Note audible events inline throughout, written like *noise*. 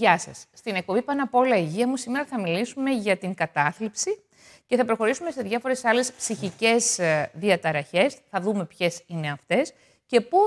γεια σας. Στην εκπομπή Πάνω Υγεία μου σήμερα θα μιλήσουμε για την κατάθλιψη και θα προχωρήσουμε σε διάφορες άλλες ψυχικές ε, διαταραχές. Θα δούμε ποιες είναι αυτές και πώς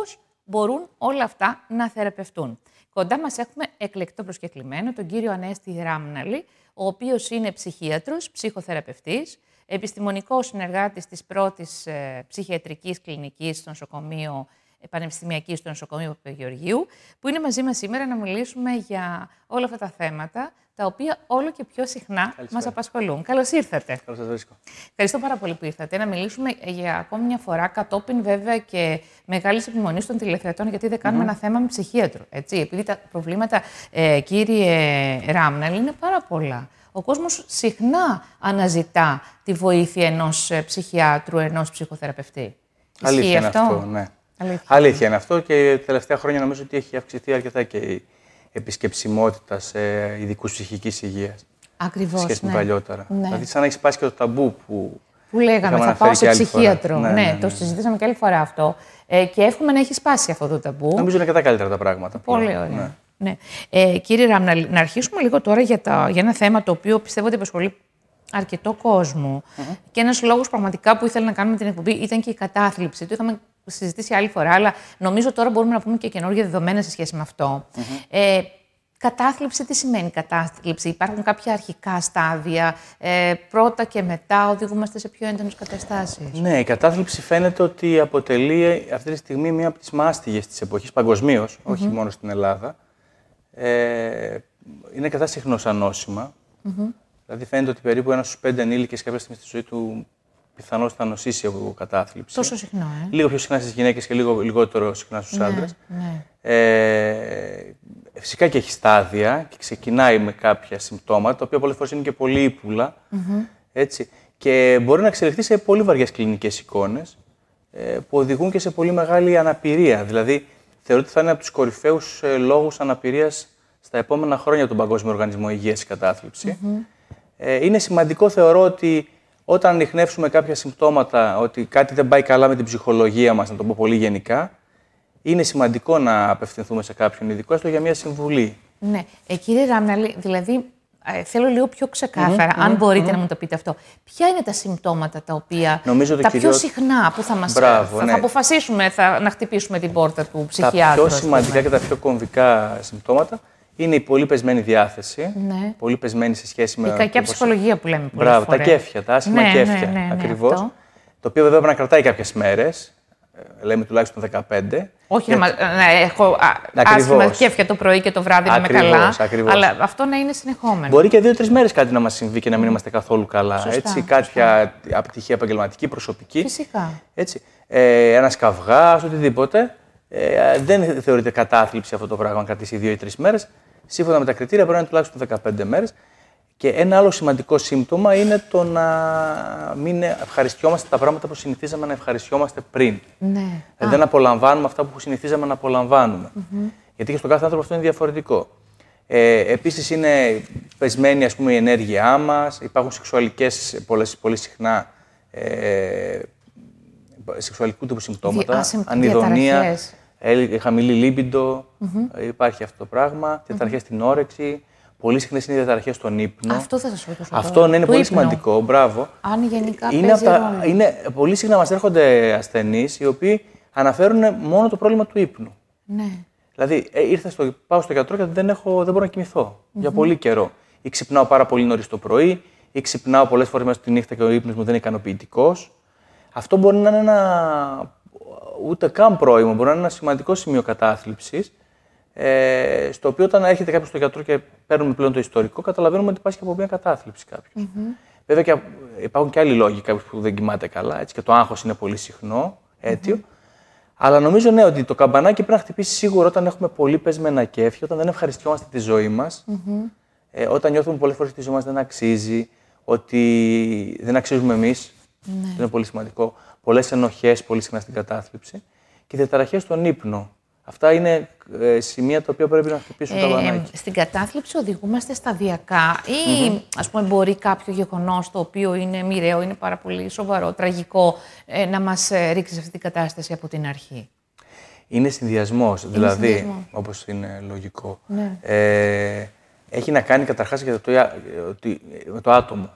μπορούν όλα αυτά να θεραπευτούν. Κοντά μας έχουμε εκλεκτό προσκεκλημένο τον κύριο Ανέστη Ράμναλη, ο οποίος είναι ψυχίατρος, ψυχοθεραπευτής, επιστημονικός συνεργάτης της πρώτης ε, ψυχιατρικής κλινικής στο νοσοκομείο πανεπιστημιακή του Νοσοκομείου Παπαγεωργίου, που είναι μαζί μας σήμερα να μιλήσουμε για όλα αυτά τα θέματα, τα οποία όλο και πιο συχνά μας απασχολούν. Καλώς ήρθατε. Καλώς σας βρίσκω. Ευχαριστώ πάρα πολύ που ήρθατε. Να μιλήσουμε για ακόμη μια φορά, κατόπιν βέβαια και μεγάλης επιμονής των τηλεθεατών, γιατί δεν κανουμε ένα θέμα με ψυχίατρο. Έτσι, επειδή τα προβλήματα, ε, κύριε Ράμναλ, είναι πάρα πολλά. Ο κόσμος συχνά αναζητά τη βοήθεια ενός ε, ψυχιάτρου, ενός ψυχοθεραπευτή. Αλήθεια αυτό, ναι. Αλήθεια. Αλήθεια είναι αυτό και τα τελευταία χρόνια νομίζω ότι έχει αυξηθεί αρκετά και η επισκεψιμότητα σε ειδικούς ψυχικής υγείας. Ακριβώς. Σχέση ναι. με παλιότερα. Ναι. Δηλαδή, σαν να έχει πάσει και το ταμπού που. Που λέγαμε, θα πάω σε ψυχίατρο. Ναι, ναι, ναι το ναι, ναι. συζητήσαμε και άλλη φορά αυτό. Ε, και εύχομαι να έχει σπάσει αυτό το ταμπού. Νομίζω είναι κατά καλύτερα τα πράγματα. Πολύ ωραία. Ναι. Ε, κύριε Ραμ, να, να αρχίσουμε λίγο τώρα για, τα, για ένα θέμα το οποίο πιστεύω ότι απασχολεί αρκετό κόσμο. Mm-hmm. Και ένας λόγος πραγματικά που ήθελα να κάνουμε την εκπομπή ήταν και η κατάθλιψη. Το είχαμε συζητήσει άλλη φορά, αλλά νομίζω τώρα μπορούμε να πούμε και καινούργια δεδομένα σε σχέση με αυτο mm Ε, Κατάθλιψη, τι σημαίνει κατάθλιψη. Υπάρχουν κάποια αρχικά στάδια. Ε, πρώτα και μετά οδηγούμαστε σε πιο έντονες καταστάσεις. Ναι, η κατάθλιψη φαίνεται ότι αποτελεί αυτή τη στιγμή μία από τις μάστιγες της εποχής όχι μόνο στην Ελλάδα. Ε, είναι κατά συχνό ανώσιμα, Δηλαδή, φαίνεται ότι περίπου ένα στους πέντε ενήλικες κάποια στιγμή στη ζωή του πιθανώς θα νοσήσει από κατάθλιψη. Τόσο συχνά, ε. Λίγο πιο συχνά στις γυναίκες και λίγο λιγότερο συχνά στους ναι, άντρες. Ναι. Ε, φυσικά και έχει στάδια και ξεκινάει με κάποια συμπτώματα, τα οποία πολλές φορές είναι και πολύ ύπουλα. Και μπορεί να εξελιχθεί σε πολύ βαριές κλινικές εικόνες ε, που οδηγούν και σε πολύ μεγάλη αναπηρία. Δηλαδή, θεωρείται ότι θα είναι από τους κορυφαίους ε, λόγους αναπηρίας στα επόμενα χρόνια τον Παγκόσμιο Οργανισμό Υγείας η κατάθλιψη. Ε, είναι σημαντικό, θεωρώ, ότι όταν ανοιχνεύσουμε κάποια συμπτώματα ότι κάτι δεν πάει καλά με την ψυχολογία μας, να το πω πολύ γενικά, είναι σημαντικό να απευθυνθούμε σε κάποιον ειδικό, έστω για μια συμβουλή. Ναι. Ε, κύριε Ράμνα, δηλαδή ε, θέλω λίγο πιο ξεκαθαρα αν μπορειτε να μου το πείτε αυτό. Ποια είναι τα συμπτώματα τα οποία. Νομίζω τα κυρίως... πιο συχνά που θα μας θα, θα ναι. αποφασίσουμε θα, να χτυπήσουμε την πόρτα του ψυχιάτρου. Τα πιο σημαντικά και τα πιο κομβικά συμπτώματα είναι η πολύ πεσμένη διάθεση. Ναι. Πολύ πεσμένη σε σχέση με. Η κακιά πώς... ψυχολογία που λέμε. Μπράβο, τα κέφια, τα άσχημα ναι, ναι κέφια. Ναι, ναι, ναι Ακριβώς. Το οποίο βέβαια πρέπει να κρατάει κάποιες μέρες. Ε, λέμε τουλάχιστον 15. Όχι να, ναι, έχω άσχημα κέφια το πρωί και το βράδυ να είμαι καλά. Ακριβώς. Αλλά αυτό να είναι συνεχόμενο. Μπορεί και δύο-τρει μέρες κάτι να μας συμβεί και να μην είμαστε καθόλου καλά. Σωστά, έτσι, σωστά. κάποια επιτυχία επαγγελματική, προσωπική. Φυσικά. Ε, Ένας καυγάς, οτιδήποτε. Ε, δεν θεωρείται κατάθλιψη αυτό το πράγμα να κρατήσει δύο ή τρεις μέρες σύμφωνα με τα κριτήρια πρέπει να είναι τουλάχιστον 15 μέρες. Και ένα άλλο σημαντικό σύμπτωμα είναι το να μην ευχαριστιόμαστε τα πράγματα που συνηθίζαμε να ευχαριστιόμαστε πριν. Ναι. Δηλαδή, δεν απολαμβάνουμε αυτά που συνηθίζαμε να απολαμβανουμε Γιατί και στον κάθε άνθρωπο αυτό είναι διαφορετικό. Ε, Επίσης, είναι πεσμένη ας πούμε, η ενέργειά μας, υπάρχουν σεξουαλικές πολύ συχνά ε, σεξουαλικού τύπου συμπτώματα, ανιδονία, χαμηλη λίμπιντο, ε, υπάρχει αυτό το πράγμα, mm-hmm. στην όρεξη. Πολύ συχνές είναι οι διαταραχέ στον ύπνο. Αυτό θα σας πω ρωτήσω. Αυτό ναι, είναι πολύ σημαντικό. Μπράβο. Αν γενικά είναι, είναι Πολύ συχνά μας έρχονται ασθενείς οι οποίοι αναφέρουν μόνο το πρόβλημα του ύπνου. Ναι. Δηλαδή, ε, ήρθα στο, πάω στο γιατρό και δεν, έχω, δεν μπορώ να κοιμηθω για πολύ καιρό. Ή ξυπνάω πάρα πολύ νωρίς το πρωί, ή ξυπνάω πολλές φορές μέσα τη νύχτα και ο ύπνος μου δεν είναι ικανοποιητικός. Αυτό μπορεί να είναι ένα ούτε καν πρόημο, μπορεί να είναι ένα σημαντικό σημείο κατάθλιψης. Ε, στο οποίο όταν έρχεται κάποιος στο γιατρό και παίρνουμε πλέον το ιστορικό, καταλαβαίνουμε ότι υπάρχει και από μια κατάθλιψη mm-hmm. Βέβαια και υπάρχουν και άλλοι λόγοι, κάποιο που δεν κοιμάται καλά, έτσι, και το άγχος είναι πολύ συχνό mm-hmm. Αλλά νομίζω ναι, ότι το καμπανάκι πρέπει να χτυπήσει σίγουρα όταν έχουμε πολύ πεσμένα κέφια, όταν δεν ευχαριστιόμαστε τη ζωή μας, mm-hmm. ε, όταν νιώθουμε πολλές φορές ότι η ζωή μας δεν αξίζει, ότι δεν αξίζουμε εμείς, ναι. Είναι πολύ σημαντικό. Πολλές ενοχές πολύ συχνά στην κατάθλιψη. Και διαταραχέ στον ύπνο. Αυτά είναι ε, σημεία τα οποία πρέπει να χτυπήσουν ε, τα βανάκια. στην κατάθλιψη οδηγούμαστε σταδιακά ή mm-hmm. πούμε μπορεί κάποιο γεγονός το οποίο είναι μοιραίο, είναι πάρα πολύ σοβαρό, τραγικό ε, να μας ε, ρίξει σε αυτή την κατάσταση από την αρχή. Είναι συνδυασμός, δηλαδή, όπω όπως είναι λογικό. Ναι. Ε, έχει να κάνει καταρχάς με το, το, το άτομο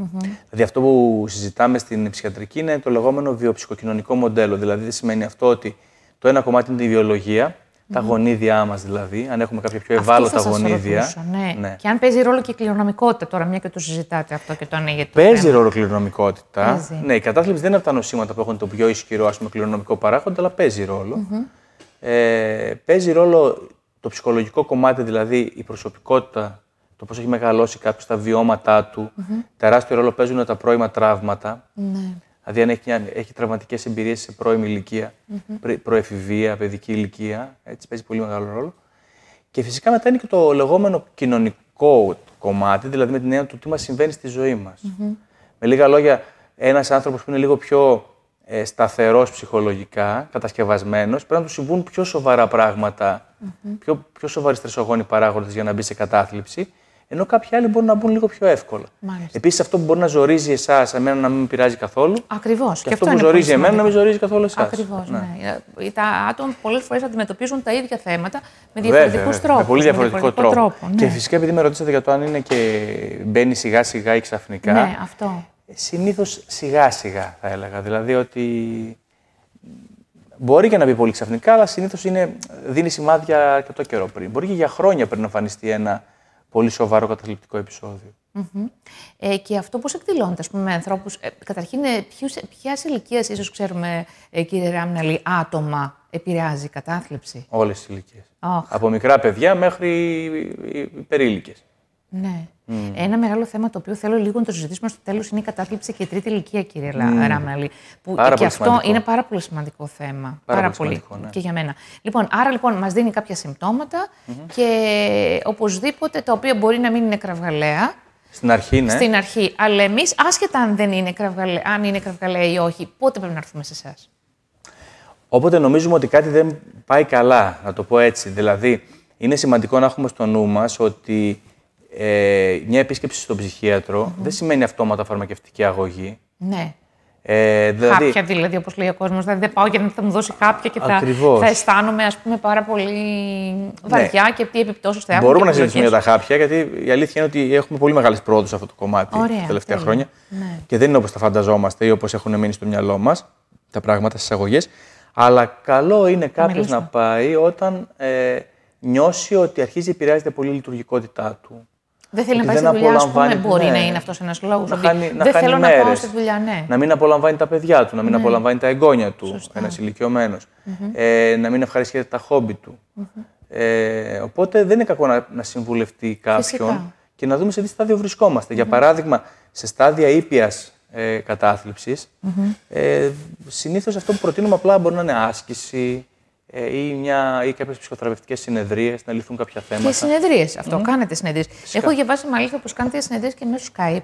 mm Δηλαδή, αυτό που συζητάμε στην ψυχιατρική είναι το λεγόμενο βιοψυχοκοινωνικό μοντέλο. Δηλαδή, δεν σημαίνει αυτό ότι το ένα κομμάτι είναι τη βιολογια τα γονίδια μας δηλαδή, αν έχουμε κάποια πιο ευάλωτα γονίδια. ναι. ναι. Και αν παίζει ρόλο και η κληρονομικότητα τώρα, μια και το συζητάτε αυτό και το ανοίγετε. Παίζει ρόλο κληρονομικότητα. Παίζει. Ναι, η κατάθλιψη δεν είναι από τα νοσήματα που έχουν το πιο ισχυρό πούμε, κληρονομικό παράγοντα, αλλά παίζει Ε, παίζει ρόλο το ψυχολογικό κομμάτι, δηλαδή η προσωπικότητα το πώς έχει μεγαλώσει κάποιος, τα βιώματά του. mm Τεράστιο ρόλο παίζουν τα πρώιμα τραύματα. Ναι. Δηλαδή, αν έχει, έχει τραυματικές εμπειρίες σε πρώιμη ηλικία, προεφηβεία, παιδική ηλικία, έτσι παίζει πολύ μεγάλο ρόλο. Και φυσικά μετά είναι και το λεγόμενο κοινωνικό κομμάτι, δηλαδή με την έννοια του τι μας συμβαίνει στη ζωή μας. Με λίγα λόγια, ένας άνθρωπος που είναι λίγο πιο ε, σταθερός ψυχολογικά, κατασκευασμένος, πρέπει να του συμβούν πιο σοβαρά πράγματα, πιο, πιο σοβαροί στρεσογόνοι παράγοντες για να μπει σε κατάθλιψη ενώ κάποιοι άλλοι μπορούν να μπουν λίγο πιο εύκολα. Επίσης, αυτό που μπορεί να ζορίζει εσάς, εμένα να μην πειράζει καθόλου. Ακριβώς. Και, και, αυτό, που ζορίζει εμένα να μην ζορίζει καθόλου εσάς. Ακριβώς. Ναι. ναι. Ε, τα άτομα πολλές φορές αντιμετωπίζουν τα ίδια θέματα με διαφορετικού τρόπου. Με πολύ διαφορετικό, τρόπο. τρόπο ναι. Και φυσικά, επειδή με ρωτήσατε για το αν είναι και μπαίνει σιγά-σιγά ή ξαφνικά. Ναι, αυτό. Ε, συνήθως σιγά-σιγά θα έλεγα. Δηλαδή ότι Μπορεί και να μπει πολύ ξαφνικά, αλλά συνήθως δίνει σημάδια αρκετό καιρό πριν. Μπορεί και για χρόνια πριν εμφανιστεί ένα πολύ καταληπτικό καταθλιπτικό Ε, και αυτό πώς εκδηλώνεται, ας πούμε, με ανθρώπους, ε, καταρχήν, ε, ποια ποιας ηλικίας ίσως ξέρουμε, ε, κύριε Ράμναλη, άτομα επηρεάζει η κατάθλιψη. Όλες τις ηλικίες. Από μικρά παιδιά μέχρι υπερήλικες. Ε, ε, ναι. Mm. Ένα μεγάλο θέμα το οποίο θέλω λίγο να το συζητήσουμε στο τέλος είναι η κατάθλιψη και η τρίτη ηλικία, κύριε mm. Ράμαλη. Που πάρα και αυτό είναι πάρα πολύ σημαντικό θέμα. Πάρα, πολύ. Σημαντικό, ναι. Και για μένα. Λοιπόν, άρα λοιπόν μας δίνει κάποια mm-hmm. και οπωσδήποτε τα οποία μπορεί να μην είναι κραυγαλαία. Στην αρχή, ναι. Στην αρχή. Αλλά εμείς, άσχετα αν, δεν είναι κραυγαλαία, αν είναι κραυγαλαία ή όχι, πότε πρέπει να έρθουμε σε εσάς. Όποτε νομίζουμε ότι κάτι δεν πάει καλά, να το πω έτσι. Δηλαδή, είναι σημαντικό να έχουμε στο νου μας ότι ε, μια επίσκεψη στον ψυχιατρο mm-hmm. δεν σημαίνει αυτόματα φαρμακευτική αγωγή. Ναι. Ε, δηλαδή... Κάποια δηλαδή, όπως λέει ο κόσμος. Δηλαδή δεν πάω γιατί θα μου δώσει κάποια και θα, αισθάνομαι ας πούμε, πάρα πολύ ναι. βαριά και τι επιπτώσεις θα Μπορούμε να συζητήσουμε για τα χάπια, γιατί η αλήθεια είναι ότι έχουμε πολύ μεγάλες πρόοδους σε αυτό το κομμάτι τα τελευταία χρόνια. Ναι. Και δεν είναι όπως τα φανταζόμαστε ή όπως έχουν μείνει στο μυαλό μας τα πράγματα στις αγωγές. Αλλά καλό είναι κάποιος να πάει όταν ε, νιώσει ότι αρχίζει επηρεάζεται πολύ η λειτουργικότητά του. Δεν θέλει να πάει στη δουλειά, ας πούμε, μπορεί να ναι. είναι αυτός ένας λόγος. Να χάνει, να δεν να πάω δουλειά, ναι. Να μην απολαμβάνει τα παιδιά του, να μην ναι. απολαμβάνει τα εγγόνια του, ένα Ε, να μην ευχαριστεί τα χόμπι του. Ε, οπότε δεν είναι κακό να, να συμβουλευτεί κάποιον και να δούμε σε τι στάδιο Για παράδειγμα, σε στάδια ήπιας ε, κατάθλιψης, ε, συνήθως αυτό που προτείνουμε απλά μπορεί να είναι άσκηση, ε, ή, μια, ή κάποιες ψυχοθεραπευτικές συνεδρίες, να λυθούν κάποια θέματα. Και συνεδρίες, αυτό. Mm. Κάνετε συνεδρίες. Έχω διαβάσει μάλιστα πως κάνετε συνεδρίες και μέσω Skype.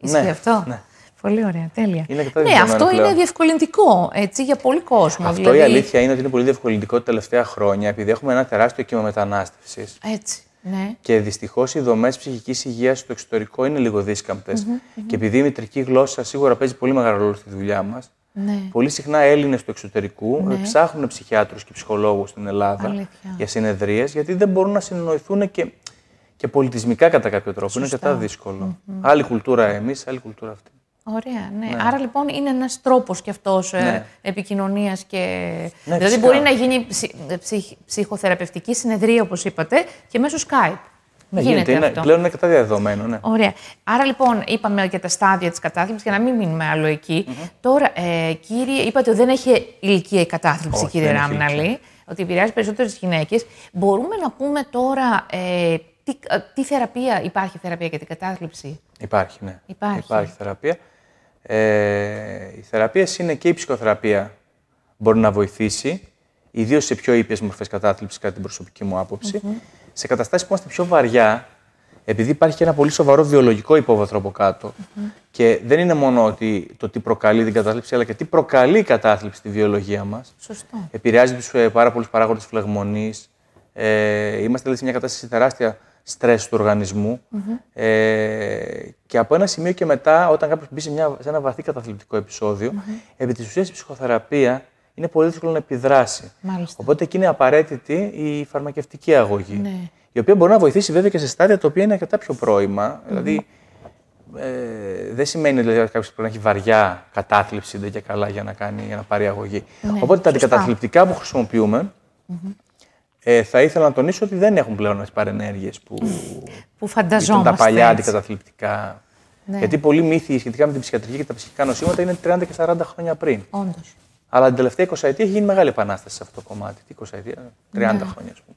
Ισχύει ναι, αυτό. Ναι. Πολύ ωραία, τέλεια. Είναι και ναι, αυτό πλέον. είναι διευκολυντικό έτσι, για πολύ κόσμο. Αυτό δηλαδή... η αλήθεια είναι ότι είναι πολύ διευκολυντικό τα τελευταία χρόνια, επειδή έχουμε ένα τεράστιο κύμα μετανάστευσης. Έτσι. Ναι. Και δυστυχώς οι δομές ψυχικής υγείας στο εξωτερικό είναι λίγο δύσκαμπτες. Mm-hmm, mm-hmm. Και επειδή η μητρική γλώσσα σίγουρα παίζει πολύ μεγάλο ρόλο στη δουλειά μας, ναι. Πολύ συχνά Έλληνες του εξωτερικού ε, ναι. ψάχνουν ψυχιάτρους και ψυχολόγους στην Ελλάδα για συνεδρίες, γιατί δεν μπορούν να συνεννοηθούν και, και πολιτισμικά κατά κάποιο Σωστά. Είναι αρκετά Άλλη κουλτούρα εμείς, άλλη κουλτούρα αυτή. Ωραία, ναι. ναι. Άρα λοιπόν είναι ένας τρόπος ε, ναι. και αυτό ναι. επικοινωνίας και. δηλαδή μπορεί να γίνει ψυχοθεραπευτική συνεδρία, όπως είπατε, και μέσω Skype. Ναι, γίνεται, γίνεται Πλέον είναι κατά διαδεδομένο. Ναι. Ωραία. Άρα λοιπόν, είπαμε για τα στάδια της κατάθλιψης, για να μην μείνουμε άλλο Τώρα, ε, κύριε, είπατε ότι δεν έχει ηλικία η κατάθλιψη, κύριε Ράμναλη, ότι επηρεάζει περισσότερο τις γυναίκες. Μπορούμε να πούμε τώρα ε, τι, ε, τι θεραπεία υπάρχει θεραπεία για την κατάθλιψη. Υπάρχει, ναι. Υπάρχει, υπάρχει θεραπεία. Ε, οι θεραπείες είναι και η ψυχοθεραπεία μπορεί να βοηθήσει, ιδίως σε πιο ήπιες μορφές κατάθλιψης, κατά την προσωπική μου αποψη σε καταστάσεις που είμαστε πιο βαριά, επειδή υπάρχει και ένα πολύ σοβαρό βιολογικό υπόβαθρο από και δεν είναι μόνο ότι το τι προκαλεί την κατάθλιψη, αλλά και τι προκαλεί η κατάθλιψη στη βιολογία μας. Σωστό. Επηρεάζει τους ε, πάρα πολλούς παράγοντες φλεγμονής. Ε, είμαστε δηλαδή, σε μια κατάσταση τεράστια στρες του οργανισμου Ε, και από ένα σημείο και μετά, όταν κάποιος μπει σε, μια, ένα βαθύ καταθλιπτικό επεισόδιο, mm-hmm. επί της ουσίας η ψυχοθεραπεία είναι πολύ δύσκολο να επιδράσει. Οπότε εκεί είναι απαραίτητη η φαρμακευτική αγωγή. Ναι. Η οποία μπορεί να βοηθήσει βέβαια και σε στάδια τα οποία είναι αρκετά πιο πρόημα. Δηλαδή, ε, δεν σημαίνει δηλαδή, ότι κάποιος πρέπει να έχει βαριά κατάθλιψη δεν και καλά για να, κάνει, για να πάρει αγωγή. Ναι, Οπότε τα αντικαταθλιπτικά που χρησιμοποιούμε, mm-hmm. ε, θα ήθελα να τονίσω ότι δεν έχουν πλέον τις παρενέργειες που, που φανταζόμαστε. Ήταν τα παλιά έτσι. αντικαταθλιπτικά. Ναι. Γιατί πολλοί μύθοι σχετικά με την ψυχιατρική και τα ψυχικά νοσήματα είναι 30 και 40 χρόνια πριν. Αλλά την τελευταία 20 ετία έχει γίνει μεγάλη επανάσταση σε αυτό το κομμάτι. Τι 20 ετία, 30 ναι. χρόνια, ας πούμε.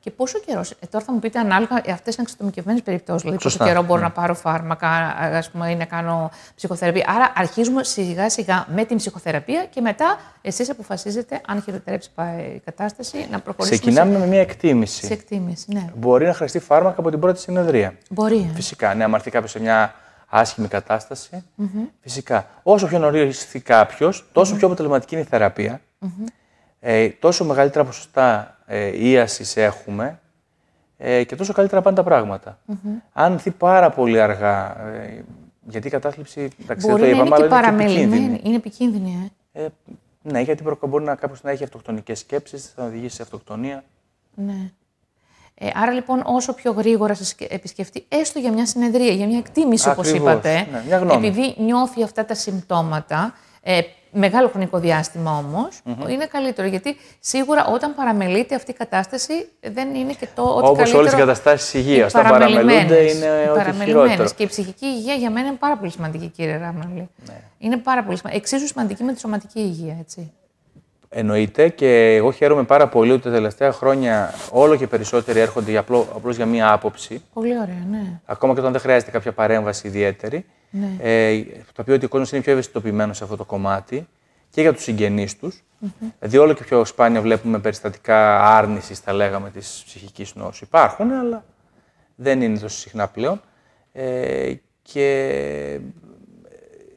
Και πόσο καιρός. Ε, τώρα θα μου πείτε ανάλογα ε, αυτές είναι εξατομικευμένες περιπτώσεις. Δηλαδή, πόσο καιρό μπορώ ναι. να πάρω φάρμακα ε, ας πούμε, ή να κάνω ψυχοθεραπεία. Άρα, αρχίζουμε σιγά σιγά με την ψυχοθεραπεία και μετά εσείς αποφασίζετε, αν χειροτερέψει η κατάσταση, να προχωρήσετε. Ξεκινάμε σε... με μια εκτίμηση. Σε εκτίμηση ναι. Μπορεί να χρειαστεί φάρμακα από την πρώτη συνεδρία. Μπορεί. Ε. Φυσικά, ναι, αν έρθει κάποιος σε μια άσχημη κατάσταση. Φυσικά, όσο πιο νωρίς θυ κάποιος, τόσο πιο αποτελεσματική είναι η θεραπεία, ε, τόσο μεγαλύτερα ποσοστά ε, ίασης έχουμε ε, και τόσο καλύτερα πάνε τα πραγματα Αν έρθει πάρα πολύ αργά, ε, γιατί η κατάθλιψη εντάξει, δεν το είπαμε, αλλά είναι, ναι, είναι επικίνδυνη. Είναι επικίνδυνη, ε. ναι, γιατί μπορεί να, κάποιος να έχει αυτοκτονικές σκέψεις, θα οδηγήσει σε αυτοκτονία. Ναι. Ε, άρα λοιπόν, όσο πιο γρήγορα σας επισκεφτεί, έστω για μια συνεδρία, για μια εκτίμηση, όπως είπατε, ναι, επειδή νιώθει αυτά τα συμπτώματα, ε, μεγάλο χρονικό όμω, είναι καλύτερο. Γιατί σίγουρα όταν παραμελείται αυτή η κατάσταση δεν είναι και το ότι Όπως καλύτερο... όλες οι καταστάσεις υγείας, όταν παραμελούνται είναι ό,τι χειρότερο. Και η ψυχική υγεία για μένα είναι πάρα πολύ σημαντική κύριε Ράμαλη. Ναι. Είναι πάρα πολύ σημαντική. Εξίσου σημαντική με τη σωματική υγεία, έτσι. Εννοείται και εγώ χαίρομαι πάρα πολύ ότι τα τελευταία χρόνια όλο και περισσότεροι έρχονται για απλό, απλώς για μία άποψη. Πολύ ωραία, ναι. Ακόμα και όταν δεν χρειάζεται κάποια παρέμβαση ιδιαίτερη. Ναι. Ε, το οποίο ότι ο κόσμος είναι πιο ευαισθητοποιημένος σε αυτό το κομμάτι και για τους συγγενείς τους. Mm-hmm. Δηλαδή, όλο και πιο σπάνια βλέπουμε περιστατικά άρνησης, θα λέγαμε, της ψυχικής νόσου. Υπάρχουν, αλλά δεν είναι τόσο συχνά πλέον. Ε, και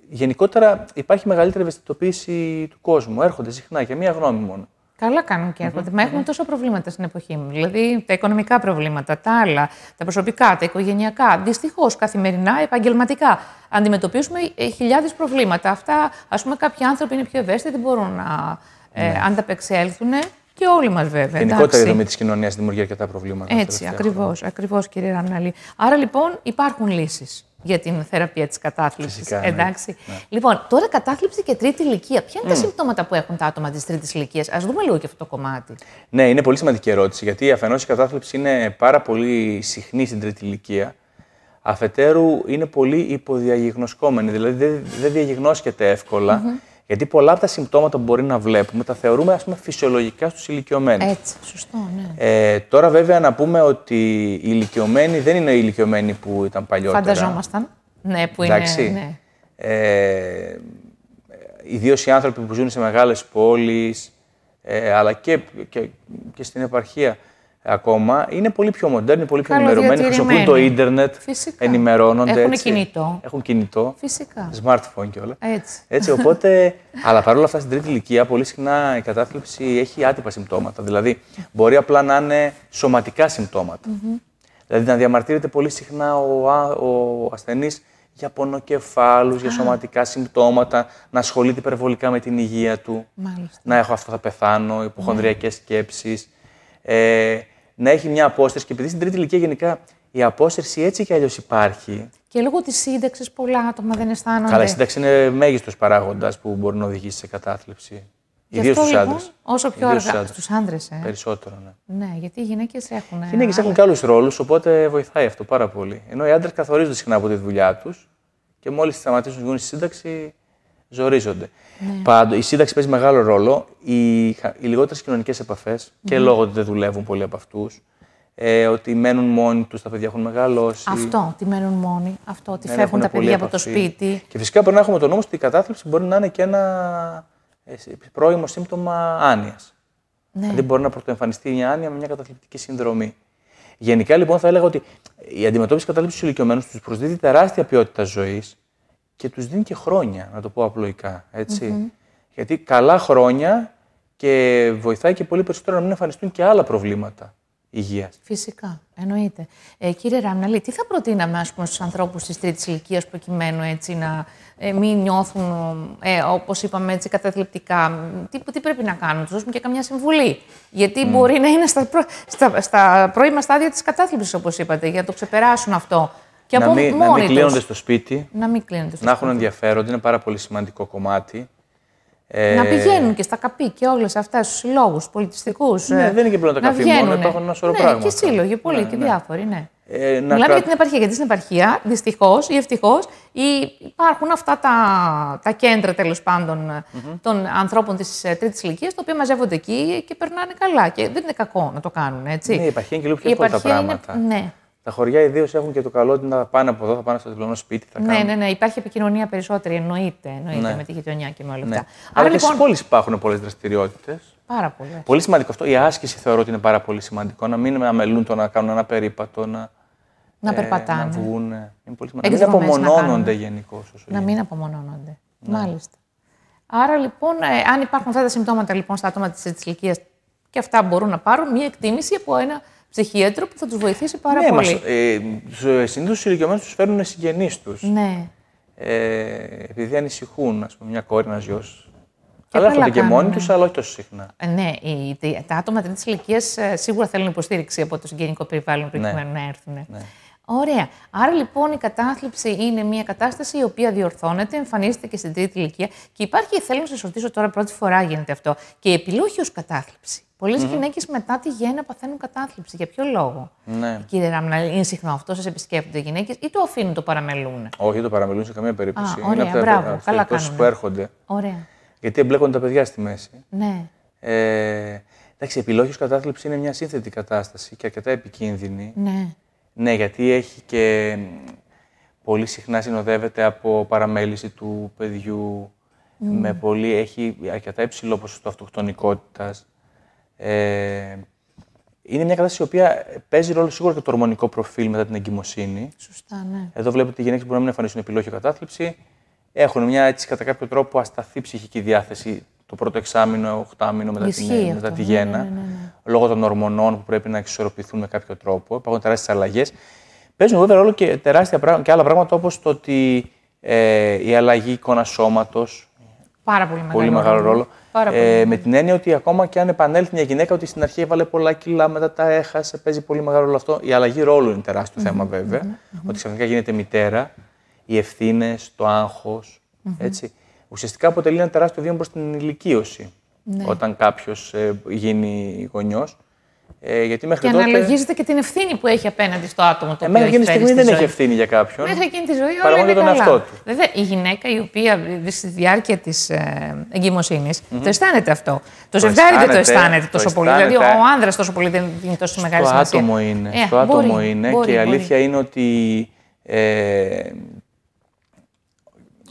γενικότερα υπάρχει μεγαλύτερη ευαισθητοποίηση του κόσμου. Έρχονται συχνά για μία γνώμη μόνο. Καλά κάνουν και έρχονται. Μα έχουμε ναι. τόσα προβλήματα στην εποχή μου. Δηλαδή τα οικονομικά προβλήματα, τα άλλα, τα προσωπικά, τα οικογενειακά. Δυστυχώς καθημερινά, επαγγελματικά. Αντιμετωπίζουμε ε, χιλιάδες προβλήματα. Αυτά, ας πούμε, κάποιοι άνθρωποι είναι πιο ευαίσθητοι, δεν μπορούν να ε, ναι. ανταπεξέλθουν. Και όλοι μας, βέβαια. Γενικότερα η δομή της κοινωνίας δημιουργεί αρκετά προβλήματα. Έτσι, ακριβώ, κύριε Ρανάλη. Άρα λοιπόν υπάρχουν λύσεις για την θεραπεία της κατάθλιψης. Ναι. Εντάξει. Ναι. Λοιπόν, τώρα κατάθλιψη και τρίτη ηλικία. Ποια είναι τα συμπτώματα που έχουν τα άτομα της τρίτης ηλικίας, Ας δούμε λίγο και αυτό το κομμάτι. Ναι, είναι πολύ σημαντική ερώτηση, γιατί αφενός η κατάθλιψη είναι πάρα πολύ συχνή στην τρίτη ηλικία. Αφετέρου, είναι πολύ υποδιαγνωσκόμενη, δηλαδή δεν, διαγιγνώσκεται ευκολα γιατί πολλά από τα συμπτώματα που μπορεί να βλέπουμε τα θεωρούμε ας πούμε, φυσιολογικά στους ηλικιωμένους. Έτσι, σωστό, ναι. Ε, τώρα, βέβαια, να πούμε ότι οι ηλικιωμένοι δεν είναι οι ηλικιωμένοι που ήταν παλιότερα. Φανταζόμασταν. Ναι, που είναι. Ναι. Ε, Ιδίως οι άνθρωποι που ζουν σε μεγάλες πόλεις, ε, αλλά και, και, και στην επαρχία ακόμα είναι πολύ πιο μοντέρνοι, πολύ πιο ενημερωμένοι. Χρησιμοποιούν το ίντερνετ, Φυσικά. ενημερώνονται. Έχουν έτσι. κινητό. Έχουν κινητό. Φυσικά. Smartphone και όλα. Έτσι. έτσι οπότε, *laughs* αλλά παρόλα αυτά στην τρίτη ηλικία πολύ συχνά η κατάθλιψη έχει άτυπα συμπτώματα. Δηλαδή, μπορεί απλά να είναι σωματικά Δηλαδή, να διαμαρτύρεται πολύ συχνά ο, α, ο ασθενής για πονοκεφάλους, για σωματικά συμπτώματα, να ασχολείται υπερβολικά με την υγεία του, Μάλιστα. να έχω αυτό θα πεθάνω, ναι. υποχονδριακές σκέψεις, ε, να έχει μια απόσταση. Και επειδή στην τρίτη ηλικία γενικά η απόσταση έτσι κι αλλιώς υπάρχει. Και λόγω της σύνταξης πολλά άτομα δεν αισθάνονται. Καλά, η σύνταξη είναι μέγιστος παράγοντας που μπορεί να οδηγήσει σε κατάθλιψη. Ιδίω στους λοιπόν, άντρες. Όσο πιο αργά στους άντρες. Ε. Περισσότερο, ναι. Ναι, γιατί οι γυναίκες έχουν. Ε, οι γυναίκες έχουν και άλλους ρόλους, οπότε βοηθάει αυτό πάρα πολύ. Ενώ οι άντρες καθορίζονται συχνά από τη δουλειά τους και μόλις σταματήσουν να βγουν στη σύνταξη, ζορίζονται. Ναι. Πάντο, η σύνταξη παίζει μεγάλο ρόλο. Οι, οι λιγότερες κοινωνικές επαφές και ναι. λόγω ότι δεν δουλεύουν πολλοί από αυτούς. Ε, ότι μένουν μόνοι τους, τα παιδιά έχουν μεγαλώσει. Αυτό, ότι μένουν μόνοι. Αυτό, ότι ναι, φεύγουν τα παιδιά από το σπίτι. Και φυσικά πρέπει να έχουμε τον νόμο ότι η κατάθλιψη μπορεί να είναι και ένα ε, πρόημο σύμπτωμα άνοια. Ναι. Δηλαδή μπορεί να πρωτοεμφανιστεί μια άνοια με μια καταθλιπτική συνδρομή. Γενικά λοιπόν θα έλεγα ότι η αντιμετώπιση κατάληψη στους ηλικιωμένους τους προσδίδει τεράστια ποιότητα ζωής και τους δίνει και χρόνια, να το πω απλοϊκά, Γιατί καλά χρόνια και βοηθάει και πολύ περισσότερο να μην εμφανιστούν και άλλα προβλήματα υγείας. Φυσικά, εννοείται. Ε, κύριε Ράμναλη, τι θα προτείναμε ας πούμε, στους ανθρώπους της τρίτης ηλικίας προκειμένου έτσι, να ε, μην νιώθουν, ε, όπως είπαμε, έτσι, καταθλιπτικά. Τι, τι πρέπει να κάνουν, τους δώσουμε και καμιά συμβουλή. Γιατί μπορεί να είναι στα, προ... στα, στα πρώιμα στάδια της κατάθλιψης, όπως είπατε, για να το ξεπεράσουν αυτό να, μην, κλείνονται στο σπίτι. Να μην Να έχουν ενδιαφέρον, είναι πάρα πολύ σημαντικό κομμάτι. Ε... Να πηγαίνουν και στα καπί και όλες αυτά στους συλλόγους πολιτιστικούς. Ναι, ε, δεν είναι και πλέον τα καπί μόνο, υπάρχουν ένα σωρό ναι, πράγματα. Και σύλλογοι, πολλοί ναι, και ναι. διάφοροι, ναι. Ε, να Μιλάμε για την επαρχία. Γιατί στην επαρχία, δυστυχώς ή ευτυχώς, υπάρχουν αυτά τα, τα κέντρα τέλος πάντων mm-hmm. των ανθρώπων της ε, τρίτης ηλικίας, τα οποία μαζεύονται εκεί και περνάνε καλά. Και δεν είναι κακό να το κάνουν έτσι. Ναι, η και λίγο πιο πράγματα. Ναι. Τα χωριά ιδίως έχουν και το καλό ότι να πάνε από εδώ, θα πάνε στο διπλωμένο σπίτι. Θα ναι, ναι, ναι. Υπάρχει επικοινωνία περισσότερη, εννοείται, εννοείται ναι. με τη γειτονιά και με όλα ναι. αυτά. Ναι. Άρα, Αλλά λοιπόν... και στις πόλεις υπάρχουν πολλές δραστηριότητες. Πάρα πολλές. Πολύ σημαντικό αυτό. Η άσκηση θεωρώ ότι είναι πάρα πολύ σημαντικό. Να μην αμελούν το να κάνουν ένα περίπατο, να, να ε, Να βγουν. Είναι Μην απομονώνονται γενικώς. Να μην απομονώνονται. Ναι. Μάλιστα. Άρα λοιπόν, ε, αν υπάρχουν αυτά τα συμπτώματα λοιπόν, στα άτομα της ηλικίας και αυτά μπορούν να πάρουν μια εκτίμηση από ένα ψυχίατρο που θα τους βοηθήσει πάρα ναι, πολύ. Μας, ε, ε Συνήθως του ηλικιωμένους τους φέρνουν συγγενείς τους. Ναι. Ε, επειδή ανησυχούν, ας πούμε, μια κόρη, ένας γιος. Αλλά έρχονται και μόνοι ναι. τους, αλλά όχι τόσο συχνά. Ε, ναι, οι, τα άτομα τρίτης ηλικίας ε, σίγουρα θέλουν υποστήριξη από το συγγενικό περιβάλλον ναι. προκειμένου να έρθουν. Ναι. Ωραία. Άρα λοιπόν η κατάθλιψη είναι μια κατάσταση η οποία διορθώνεται, εμφανίζεται και στην τρίτη ηλικία. Και υπάρχει, θέλω να σας ρωτήσω τώρα, πρώτη φορά γίνεται αυτό, και επιλούχιο κατάθλιψη. Πολλές mm-hmm. γυναίκες μετά τη γέννα παθαίνουν κατάθλιψη. Για ποιο λόγο, ναι. κύριε Ράμνα, είναι συχνό αυτό, σας επισκέπτονται γυναίκες ή το αφήνουν, το παραμελούν. Όχι, το παραμελούν σε καμία περίπτωση. Α, ωραία, είναι από τα περιπτώσει που έρχονται. Ωραία. Γιατί εμπλέκονται τα παιδιά στη μέση. Ναι. Ε, εντάξει, επιλόχιο κατάθλιψη είναι μια σύνθετη κατάσταση και αρκετά επικίνδυνη. Ναι. Ναι, γιατί έχει και πολύ συχνά συνοδεύεται από παραμέληση του παιδιού, ναι. με πολύ, έχει αρκετά υψηλό ποσοστό αυτοκτονικότητας. Ε, είναι μια κατάσταση η οποία παίζει ρόλο σίγουρα και το ορμονικό προφίλ μετά την εγκυμοσύνη. Σωστά, ναι. Εδώ βλέπετε οι γυναίκες που μπορούν να μην εμφανίσουν επιλόγιο κατάθλιψη. Έχουν μια έτσι κατά κάποιο τρόπο ασταθή ψυχική διάθεση το πρώτο εξάμεινο, οχτάμινο μετά, την, μετά τη ναι, ναι, γέννα λόγω των ορμονών που πρέπει να εξισορροπηθούν με κάποιο τρόπο. Υπάρχουν τεράστιες αλλαγές. Παίζουν βέβαια ρόλο και τεράστια πράγματα, και άλλα πράγματα όπως το ότι ε, η αλλαγή εικόνα σώματος. Πάρα πολύ, πολύ μεγάλο, ρόλο. ε, με την έννοια ότι ακόμα και αν επανέλθει μια γυναίκα ότι στην αρχή έβαλε πολλά κιλά, μετά τα έχασε, παίζει πολύ μεγάλο ρόλο αυτό. Η αλλαγή ρόλου είναι θέμα βεβαια Ότι ξαφνικά γίνεται μητέρα, οι ευθύνες, το αγχο Ουσιαστικά αποτελεί ένα τεράστιο βήμα προς την ηλικίωση ναι. όταν κάποιος ε, γίνει γονιός. Ε, γιατί μέχρι και τότε... αναλογίζεται και την ευθύνη που έχει απέναντι στο άτομο το ε, οποίο Μέχρι εκείνη στιγμή δεν έχει ευθύνη για κάποιον. Μέχρι εκείνη τη ζωή όλα είναι τον καλά. εαυτό του. Βέβαια, η γυναίκα η οποία στη διάρκεια της ε, εγκυμοσύνης mm-hmm. το αισθάνεται αυτό. Το, ζευγάρι δεν το αισθάνεται τόσο το πολύ. Δηλαδή, ο άνδρας τόσο πολύ δεν δίνει τόσο μεγάλη σημασία. Στο άτομο είναι. Ε, στο άτομο είναι και η αλήθεια είναι ότι. Ε,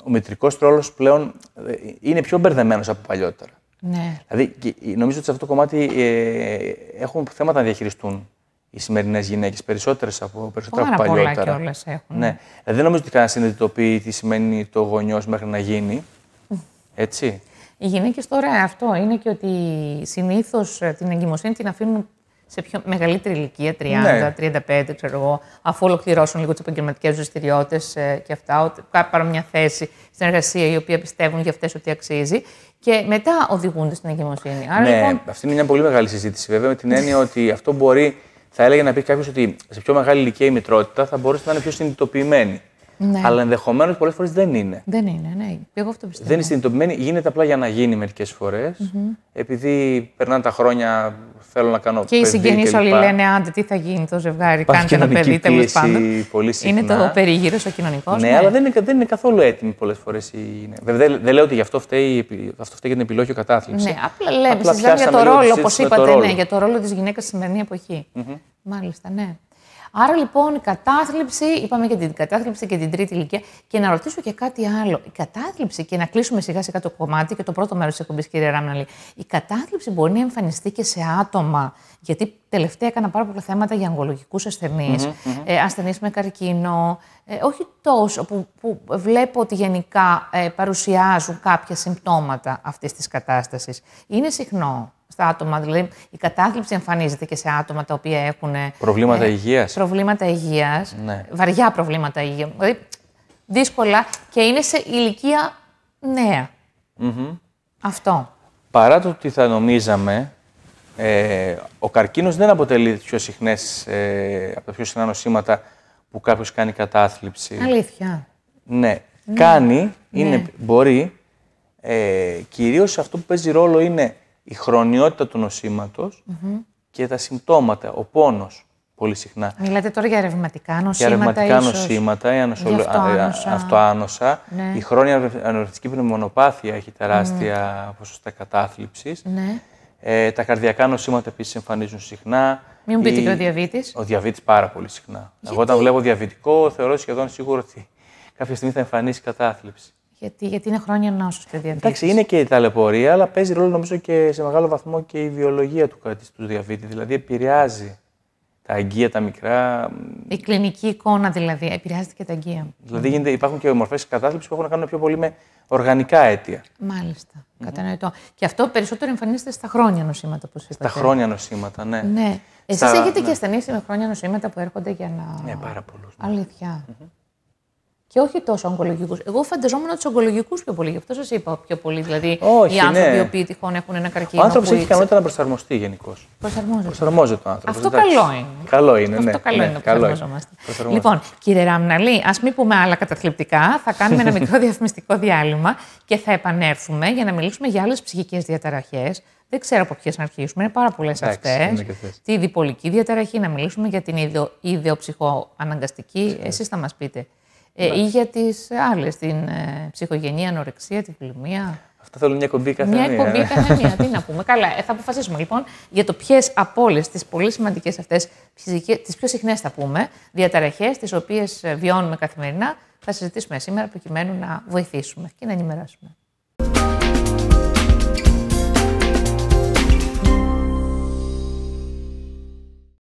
ο μετρικός τρόλος πλέον ε, είναι πιο μπερδεμένος από παλιότερα. Ναι. Δηλαδή, νομίζω ότι σε αυτό το κομμάτι ε, έχουν θέματα να διαχειριστούν οι σημερινές γυναίκες, περισσότερες από περισσότερα παλιότερα. Πολλά και έχουν. Ναι. Δηλαδή, δεν νομίζω ότι κανένας συνειδητοποιεί τι σημαίνει το γονιός μέχρι να γίνει. Έτσι. Οι γυναίκες τώρα αυτό είναι και ότι συνήθως ε, την εγκυμοσύνη την αφήνουν σε πιο μεγαλύτερη ηλικία, 30, 35, ναι. ξέρω αφού ολοκληρώσουν λίγο τις επαγγελματικές δραστηριότητες ε, και αυτά, ότι πάρουν μια θέση στην εργασία η οποία πιστεύουν για αυτές ότι αξίζει και μετά οδηγούνται στην εγκυμοσύνη. ναι, λοιπόν αυτή είναι μια πολύ μεγάλη συζήτηση βέβαια, με την έννοια ότι αυτό μπορεί, θα έλεγε να πει κάποιος ότι σε πιο μεγάλη ηλικία η μητρότητα θα μπορούσε να είναι πιο συνειδητοποιημένη. Ναι. Αλλά ενδεχομένως πολλές φορές δεν είναι. Δεν είναι, ναι. Εγώ αυτό πιστεύω. Δεν είναι συνειδητοποιημένη. Γίνεται απλά για να γίνει μερικές φορές. Mm-hmm. Επειδή περνάνε τα χρόνια, θέλω να κάνω. Και οι συγγενεί όλοι λένε: Άντε, τι θα γίνει το ζευγάρι, κάντε ένα παιδί τέλος πάντων. Είναι το περίγυρος, ο κοινωνικός. Ναι, ναι, αλλά δεν είναι, δεν είναι καθόλου έτοιμη πολλές φορές. Ναι. Βέβαια, δεν, δεν λέω ότι γι' αυτό φταίει, αυτό φταίει για την επιλόγη ο κατάθλιψη. Ναι, απλά λέμε. Ναι, για το ρόλο, όπω είπατε, για το ρόλο της γυναίκας στη σημερινή εποχή. Μάλιστα, ναι. Άρα λοιπόν η κατάθλιψη, είπαμε και την κατάθλιψη και την τρίτη ηλικία. Και να ρωτήσω και κάτι άλλο. Η κατάθλιψη, και να κλείσουμε σιγά σιγά το κομμάτι και το πρώτο μέρος της εκπομπής, κύριε Ράμναλη. Η κατάθλιψη μπορεί να εμφανιστεί και σε άτομα. Γιατί τελευταία έκανα πάρα πολλά θέματα για αγκολογικου ασθενει ασθενεί, ε, ασθενείς με καρκίνο. Ε, όχι τόσο που, που βλέπω ότι γενικά ε, παρουσιάζουν κάποια συμπτώματα αυτής της κατάστασης. Είναι συχνό στα άτομα. Δηλαδή, η κατάθλιψη εμφανίζεται και σε άτομα τα οποία έχουν. Ε, προβλήματα ε, υγείας. Προβλήματα υγείας. Ναι. Βαριά προβλήματα υγείας. Δηλαδή, δύσκολα και είναι σε ηλικία Αυτό. Παρά το ότι θα νομίζαμε, ε, ο καρκίνος δεν αποτελεί πιο συχνές, ε, από τα πιο συχνά νοσήματα που κάποιος κάνει κατάθλιψη. Αλήθεια. Ναι. ναι. Κάνει, ναι. μπορεί. Ε, κυρίως αυτό που παίζει ρόλο είναι η χρονιότητα του νοσηματος και τα συμπτώματα, ο πόνος πολύ συχνά. Μιλάτε τώρα για ρευματικά νοσήματα. Για ρευματικά ίσως... νοσήματα, η ε, αυτοάνωσα. Ναι. η χρόνια ανοιχτική πνευμονοπάθεια έχει τεράστια mm. ποσοστά κατάθλιψης. Ναι. Ε, τα καρδιακά νοσήματα επίσης εμφανίζουν συχνά. Μην μου πείτε και ο διαβήτης. Ο διαβήτης πάρα πολύ συχνά. Εγώ όταν βλέπω διαβητικό θεωρώ σχεδόν σίγουρο ότι κάποια στιγμή θα εμφανίσει κατάθλιψη. Γιατί, γιατί είναι χρόνια νόσο και διαβήτη. Εντάξει, είναι και η ταλαιπωρία, αλλά παίζει ρόλο νομίζω και σε μεγάλο βαθμό και η βιολογία του, του διαβήτη. Δηλαδή επηρεάζει τα αγκία, τα μικρά. Η κλινική εικόνα δηλαδή επηρεάζεται και τα αγκία. Δηλαδή γίνεται, υπάρχουν και μορφές κατάθλιψης που έχουν να κάνουν πιο πολύ με οργανικά αίτια. Μάλιστα. Κατανοητό. Και αυτό περισσότερο εμφανίζεται στα χρόνια νοσήματα που σα Στα χρόνια νοσήματα, ναι. ναι. Εσείς έχετε ναι. και με χρόνια νοσήματα που έρχονται για να. Ναι, πάρα πολλούς. Ναι. αληθεια και όχι τόσο ογκολογικούς. Εγώ φανταζόμουν τους ογκολογικούς πιο πολύ, γι' αυτό σας είπα πιο πολύ. Δηλαδή, όχι, οι άνθρωποι ναι. οι οποίοι τυχόν έχουν ένα καρκίνο. Ο άνθρωπος έχει ικανότητα να προσαρμοστεί γενικώς. Προσαρμόζεται. Προσαρμόζεται ο άνθρωπος. Αυτό καλό είναι. Καλό είναι, Αυτό ναι, ναι, καλό είναι που Λοιπόν, κύριε Ράμναλη, ας μην πούμε άλλα καταθλιπτικά. Θα κάνουμε ένα *laughs* μικρό διαφημιστικό διάλειμμα και θα επανέλθουμε για να μιλήσουμε για άλλες ψυχικές διαταραχές. Δεν ξέρω από ποιες να αρχίσουμε. Είναι πάρα πολλές αυτέ. Τη διπολική διαταραχή, να μιλήσουμε για την ιδεοψυχοαναγκαστική. Εσείς θα μας πείτε. Ε, ή για τις άλλες, την ε, ψυχογενή ανορεξία, τη πλημμύρα. Αυτό θέλω μια κομπή κάθε μια. Μια κομπή *laughs* Τι να πούμε. Καλά, ε, θα αποφασίσουμε λοιπόν για το ποιες από όλες τις πολύ σημαντικές αυτές, τις πιο συχνές θα πούμε, διαταραχές, τις οποίες ε, βιώνουμε καθημερινά, θα συζητήσουμε σήμερα προκειμένου να βοηθήσουμε και να ενημερώσουμε.